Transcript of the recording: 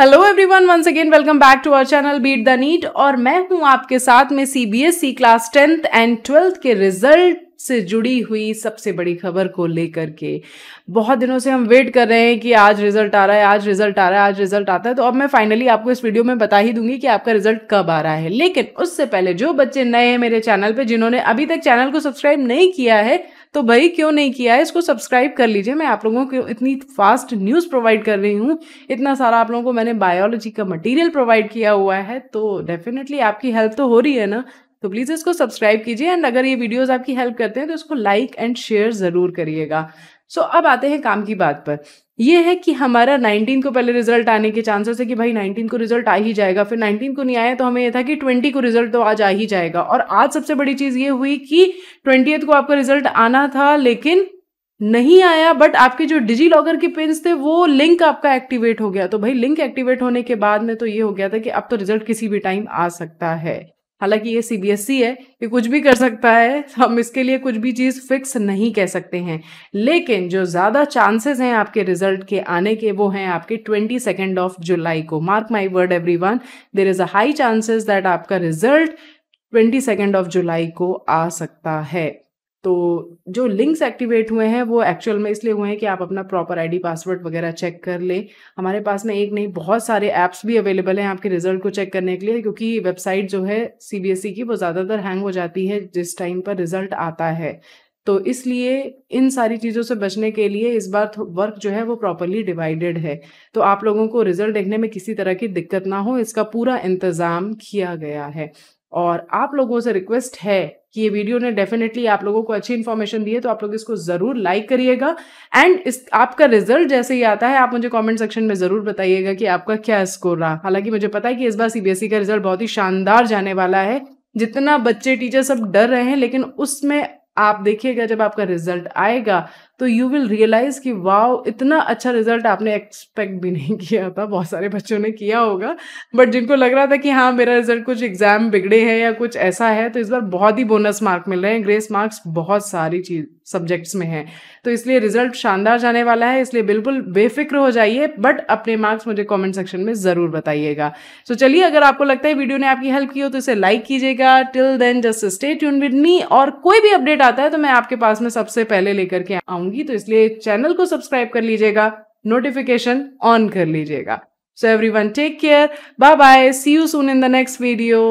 hello everyone once again welcome back to our channel beat the NEET और मैं हूं आपके साथ में CBSE class tenth and twelfth के रिजल्ट से जुड़ी हुई सबसे बड़ी खबर को लेकर के बहुत दिनों से हम वेट कर रहे हैं कि आज रिजल्ट आ रहा है आज रिजल्ट आ रहा है आज रिजल्ट आता है तो अब मैं फाइनली आपको इस वीडियो में बता ही दूंगी कि आपका रिजल्ट कब आ रहा है लेकिन उससे पहले जो बच्चे नए हैं मेरे चैनल पे जिन्होंने अभी तक चैनल को सब्सक्राइब नहीं किया है तो भाई क्यों नहीं किया है इसको सब्सक्राइब कर लीजिए मैं आप लोगों को इतनी फास्ट न्यूज़ प्रोवाइड कर रही हूँ इतना सारा आप लोगों को मैंने बायोलॉजी का मटेरियल प्रोवाइड किया हुआ है तो डेफिनेटली आपकी हेल्प तो हो रही है ना तो प्लीज़ इसको सब्सक्राइब कीजिए एंड अगर ये वीडियोस आपकी हेल्प करते हैं तो इसको लाइक एंड शेयर ज़रूर करिएगा सो so, अब आते हैं काम की बात पर ये है कि हमारा 19 को पहले रिजल्ट आने के चांसेस है कि भाई 19 को रिजल्ट आ ही जाएगा फिर 19 को नहीं आया तो हमें यह था कि 20 को रिजल्ट तो आज आ ही जाएगा और आज सबसे बड़ी चीज़ ये हुई कि ट्वेंटी को आपका रिजल्ट आना था लेकिन नहीं आया बट आपके जो डिजी लॉगर के पिंस थे वो लिंक आपका एक्टिवेट हो गया तो भाई लिंक एक्टिवेट होने के बाद में तो ये हो गया था कि अब तो रिजल्ट किसी भी टाइम आ सकता है हालांकि ये सीबीएसई e है ये कुछ भी कर सकता है हम इसके लिए कुछ भी चीज़ फिक्स नहीं कह सकते हैं लेकिन जो ज़्यादा चांसेस हैं आपके रिजल्ट के आने के वो हैं आपके ट्वेंटी सेकेंड ऑफ जुलाई को mark my word every one there is a high chances that आपका result twenty second of July को आ सकता है तो जो लिंक्स एक्टिवेट हुए हैं वो एक्चुअल में इसलिए हुए हैं कि आप अपना प्रॉपर आईडी पासवर्ड वगैरह चेक कर लें हमारे पास में एक नहीं बहुत सारे ऐप्स भी अवेलेबल हैं आपके रिजल्ट को चेक करने के लिए क्योंकि वेबसाइट जो है सीबीएसई e की वो ज़्यादातर हैंग हो जाती है जिस टाइम पर रिजल्ट आता है तो इसलिए इन सारी चीज़ों से बचने के लिए इस बार वर्क जो है वो प्रॉपरली डिवाइडेड है तो आप लोगों को रिजल्ट देखने में किसी तरह की दिक्कत ना हो इसका पूरा इंतज़ाम किया गया है और आप लोगों से रिक्वेस्ट है कि ये वीडियो ने डेफिनेटली आप लोगों को अच्छी इन्फॉर्मेशन दी है तो आप लोग इसको ज़रूर लाइक करिएगा एंड इस आपका रिजल्ट जैसे ही आता है आप मुझे कमेंट सेक्शन में ज़रूर बताइएगा कि आपका क्या स्कोर रहा हालांकि मुझे पता है कि इस बार सीबीएसई e का रिजल्ट बहुत ही शानदार जाने वाला है जितना बच्चे टीचर सब डर रहे हैं लेकिन उसमें आप देखिएगा जब आपका रिजल्ट आएगा तो यू विल रियलाइज़ कि वाओ इतना अच्छा रिजल्ट आपने एक्सपेक्ट भी नहीं किया था बहुत सारे बच्चों ने किया होगा बट जिनको लग रहा था कि हाँ मेरा रिजल्ट कुछ एग्ज़ाम बिगड़े हैं या कुछ ऐसा है तो इस बार बहुत ही बोनस मार्क मिल रहे हैं ग्रेस मार्क्स बहुत सारी चीज़ सब्जेक्ट्स में है तो इसलिए रिजल्ट शानदार जाने वाला है इसलिए बिल्कुल बेफिक्र हो जाइए बट अपने मार्क्स मुझे कमेंट सेक्शन में ज़रूर बताइएगा तो so चलिए अगर आपको लगता है वीडियो ने आपकी हेल्प की हो तो इसे लाइक कीजिएगा till then just stay tune with me और कोई भी अपडेट आता है तो मैं आपके पास में सबसे पहले लेकर के आऊँगा आऊंगी तो इसलिए चैनल को सब्सक्राइब कर लीजिएगा नोटिफिकेशन ऑन कर लीजिएगा so every one take care bye bye see you soon in the next video